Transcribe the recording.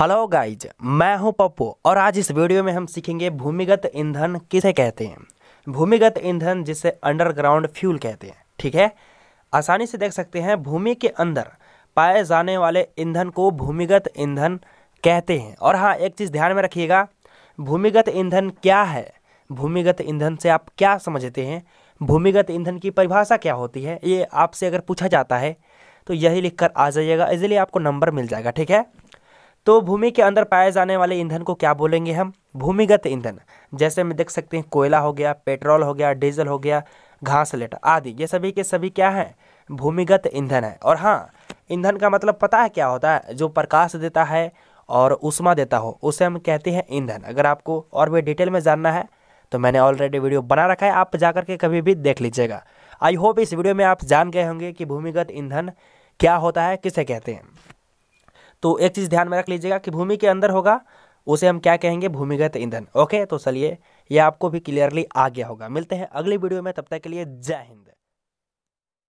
hello guys मैं हूं पप्पू और आज इस वीडियो में हम सीखेंगे भूमिगत ईंधन किसे कहते हैं भूमिगत ईंधन जिसे अंडरग्राउंड फ्यूल कहते हैं ठीक है आसानी से देख सकते हैं भूमि के अंदर पाए जाने वाले ईंधन को भूमिगत ईंधन कहते हैं और हाँ एक चीज़ ध्यान में रखिएगा भूमिगत ईंधन क्या है भूमिगत ईंधन से आप क्या समझते हैं भूमिगत ईंधन की परिभाषा क्या होती है ये आपसे अगर पूछा जाता है तो यही लिखकर आ जाइएगा इसलिए आपको नंबर मिल जाएगा ठीक है तो भूमि के अंदर पाए जाने वाले ईंधन को क्या बोलेंगे हम भूमिगत ईंधन जैसे हम देख सकते हैं कोयला हो गया पेट्रोल हो गया डीजल हो गया घास लेटा आदि ये सभी के सभी क्या हैं भूमिगत ईंधन है और हाँ ईंधन का मतलब पता है क्या होता है जो प्रकाश देता है और उष्मा देता हो उसे हम कहते हैं ईंधन अगर आपको और भी डिटेल में जानना है तो मैंने ऑलरेडी वीडियो बना रखा है आप जा के कभी भी देख लीजिएगा आई होप इस वीडियो में आप जान गए होंगे कि भूमिगत ईंधन क्या होता है किसे कहते हैं तो एक चीज़ ध्यान में रख लीजिएगा कि भूमि के अंदर होगा उसे हम क्या कहेंगे भूमिगत ईंधन ओके तो चलिए यह आपको भी क्लियरली आ गया होगा मिलते हैं अगली वीडियो में तब तक के लिए जय हिंद